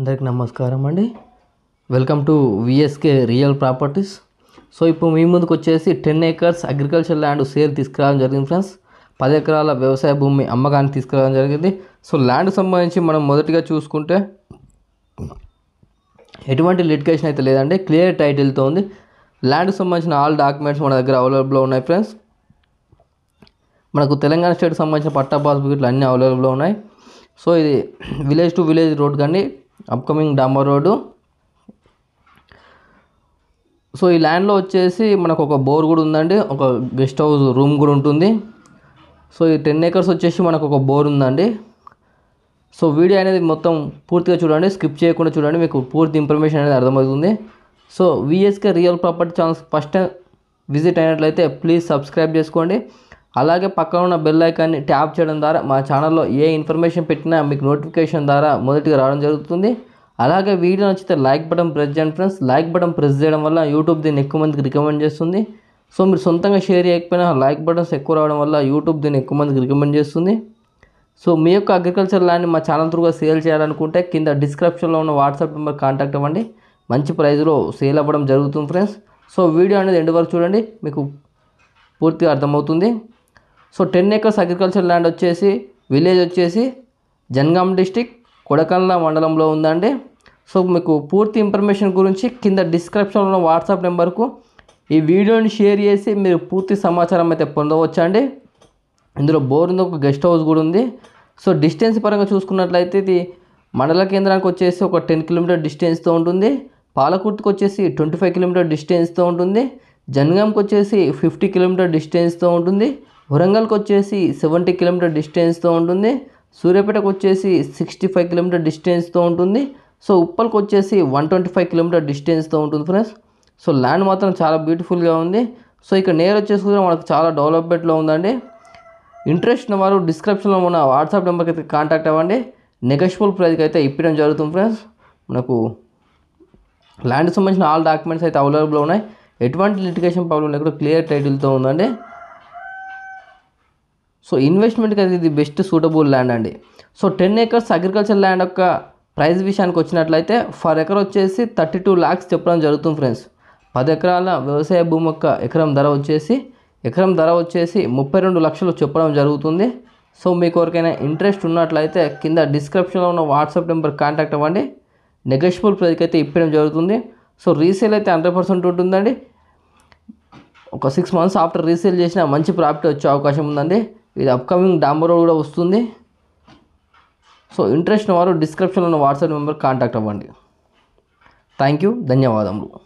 అందరికి నమస్కారం అండి welcome to VSK real properties so ఇప్పుడు మీ ముందుకు వచ్చేసి ten acres agriculture land sale తీసుకురావడం జరిగింది ఫ్రెండ్స్ పది ఎకరాల వ్యవసాయ భూమి అమ్మకానికి తీసుకురావడం జరిగింది సో ల్యాండ్ సంబంధించి మనం మొదటిగా చూసుకుంటే ఎటువంటి లిటికేషన్ అయితే లేదండి క్లియర్ టైటిల్తో ఉంది ల్యాండ్ సంబంధించిన ఆల్ డాక్యుమెంట్స్ మన దగ్గర అవైలబుల్లో ఉన్నాయి ఫ్రెండ్స్ మనకు తెలంగాణ స్టేట్ సంబంధించిన పట్టా పాస్బుక్ అన్నీ అవైలబుల్లో ఉన్నాయి సో ఇది విలేజ్ టు విలేజ్ రోడ్ కానీ అప్కమింగ్ డాంబర్ రోడ్డు సో ఈ ల్యాండ్లో వచ్చేసి మనకు ఒక బోర్ కూడా ఉందండి ఒక గెస్ట్ హౌస్ రూమ్ కూడా ఉంటుంది సో ఈ టెన్ ఏకర్స్ వచ్చేసి మనకు ఒక బోర్ ఉందండి సో వీడియో అనేది మొత్తం పూర్తిగా చూడండి స్కిప్ చేయకుండా చూడండి మీకు పూర్తి ఇన్ఫర్మేషన్ అనేది అర్థమవుతుంది so VSK real property channels first time visit అయినట్లయితే ప్లీజ్ సబ్స్క్రైబ్ చేసుకోండి అలాగే పక్కన ఉన్న బెల్ ఐకాన్ని ట్యాప్ చేయడం ద్వారా మా ఛానల్లో ఏ ఇన్ఫర్మేషన్ పెట్టినా మీకు నోటిఫికేషన్ ద్వారా మొదటిగా రావడం జరుగుతుంది అలాగే వీడియో నచ్చితే లైక్ బటన్ ప్రెస్ చేయండి ఫ్రెండ్స్ లైక్ బటన్ ప్రెస్ చేయడం వల్ల యూట్యూబ్ దీన్ని ఎక్కువ మందికి రికమెండ్ చేస్తుంది సో మీరు సొంతంగా షేర్ చేయకపోయినా లైక్ బటన్స్ ఎక్కువ రావడం వల్ల యూట్యూబ్ దీన్ని ఎక్కువ మందికి రికమెండ్ చేస్తుంది సో మీ యొక్క అగ్రికల్చర్ ల్యాండ్ని మా ఛానల్ త్రూగా సేల్ చేయాలనుకుంటే కింద డిస్క్రిప్షన్లో ఉన్న వాట్సాప్ నెంబర్ కాంటాక్ట్ అవ్వండి మంచి ప్రైజ్లో సేల్ అవ్వడం జరుగుతుంది ఫ్రెండ్స్ సో వీడియో అనేది ఎండు వరకు చూడండి మీకు పూర్తిగా అర్థమవుతుంది so ten acres agriculture land వచ్చేసి విలేజ్ వచ్చేసి జన్గామ్ డిస్టిక్ కొడకల్ల మండలంలో ఉందండి సో మీకు పూర్తి ఇన్ఫర్మేషన్ గురించి కింద డిస్క్రిప్షన్లో వాట్సాప్ నెంబర్కు ఈ వీడియోని షేర్ చేసి మీరు పూర్తి సమాచారం అయితే పొందవచ్చండి ఇందులో బోర్ ఉంది ఒక గెస్ట్ హౌస్ కూడా ఉంది సో డిస్టెన్స్ పరంగా చూసుకున్నట్లయితే ఇది మండల కేంద్రానికి వచ్చేసి ఒక టెన్ కిలోమీటర్ డిస్టెన్స్తో ఉంటుంది పాలకుర్తికి వచ్చేసి ట్వంటీ ఫైవ్ కిలోమీటర్ డిస్టెన్స్తో ఉంటుంది జనగాంకి వచ్చేసి ఫిఫ్టీ కిలోమీటర్ డిస్టెన్స్తో ఉంటుంది వరంగల్కి వచ్చేసి సెవెంటీ కిలోమీటర్ డిస్టెన్స్తో ఉంటుంది సూర్యాపేటకు వచ్చేసి సిక్స్టీ ఫైవ్ కిలోమీటర్ డిస్టెన్స్తో ఉంటుంది సో ఉప్పల్కి వచ్చేసి వన్ ట్వంటీ ఫైవ్ కిలోమీటర్ డిస్టెన్స్తో ఉంటుంది ఫ్రెండ్స్ సో ల్యాండ్ మాత్రం చాలా బ్యూటిఫుల్గా ఉంది సో ఇక్కడ నేర్ వచ్చేసి మనకు చాలా డెవలప్మెంట్లో ఉందండి ఇంట్రెస్ట్ ఉన్న వారు డిస్క్రిప్షన్లో మన వాట్సాప్ నెంబర్కి అయితే కాంటాక్ట్ అవ్వండి నెగోషియబుల్ ప్రైస్కి అయితే ఇప్పడం జరుగుతుంది ఫ్రెండ్స్ మనకు ల్యాండ్ సంబంధించిన ఆల్ డాక్యుమెంట్స్ అయితే అవైలబుల్ ఉన్నాయి ఎటువంటి లిటిగేషన్ ప్రాబ్లం లేకుండా క్లియర్ టైటిల్తో ఉందండి సో ఇన్వెస్ట్మెంట్కి అయితే ఇది బెస్ట్ సూటబుల్ ల్యాండ్ అండి so ten acres agriculture land యొక్క ప్రైస్ విషయానికి వచ్చినట్లయితే ఫర్ ఎకర్ వచ్చేసి థర్టీ టూ ల్యాక్స్ చెప్పడం జరుగుతుంది ఫ్రెండ్స్ పది ఎకరాల వ్యవసాయ భూమి యొక్క ఎకరం ధర వచ్చేసి ఎకరం ధర వచ్చేసి ముప్పై రెండు లక్షలు చెప్పడం జరుగుతుంది సో మీకు ఎవరికైనా ఇంట్రెస్ట్ ఉన్నట్లయితే కింద డిస్క్రిప్షన్లో ఉన్న వాట్సాప్ నెంబర్ కాంటాక్ట్ అవ్వండి నెగోషియబుల్ ప్రైస్కి అయితే ఇప్పడం జరుగుతుంది సో రీసేల్ అయితే హండ్రెడ్ పర్సెంట్ ఉంటుందండి ఒక సిక్స్ మంత్స్ ఆఫ్టర్ రీసేల్ చేసిన మంచి ప్రాఫిట్ వచ్చే అవకాశం ఉందండి ఇది అప్కమింగ్ డాంబర్ రోడ్ కూడా వస్తుంది సో ఇంట్రెస్ట్ వారు డిస్క్రిప్షన్లో ఉన్న వాట్సాప్ నెంబర్ కాంటాక్ట్ అవ్వండి థ్యాంక్ యూ ధన్యవాదములు